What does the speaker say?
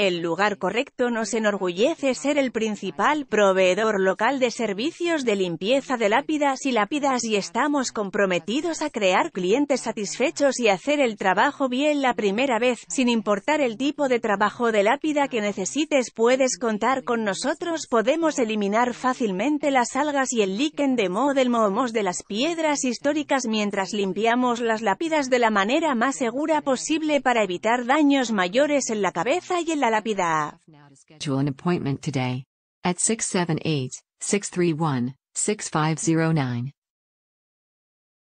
El lugar correcto nos enorgullece ser el principal proveedor local de servicios de limpieza de lápidas y lápidas y estamos comprometidos a crear clientes satisfechos y hacer el trabajo bien la primera vez, sin importar el tipo de trabajo de lápida que necesites puedes contar con nosotros podemos eliminar fácilmente las algas y el líquen de mo del mohomos de las piedras históricas mientras limpiamos las lápidas de la manera más segura posible para evitar daños mayores en la cabeza y en la la lápida. To an appointment today at 678 631 6509.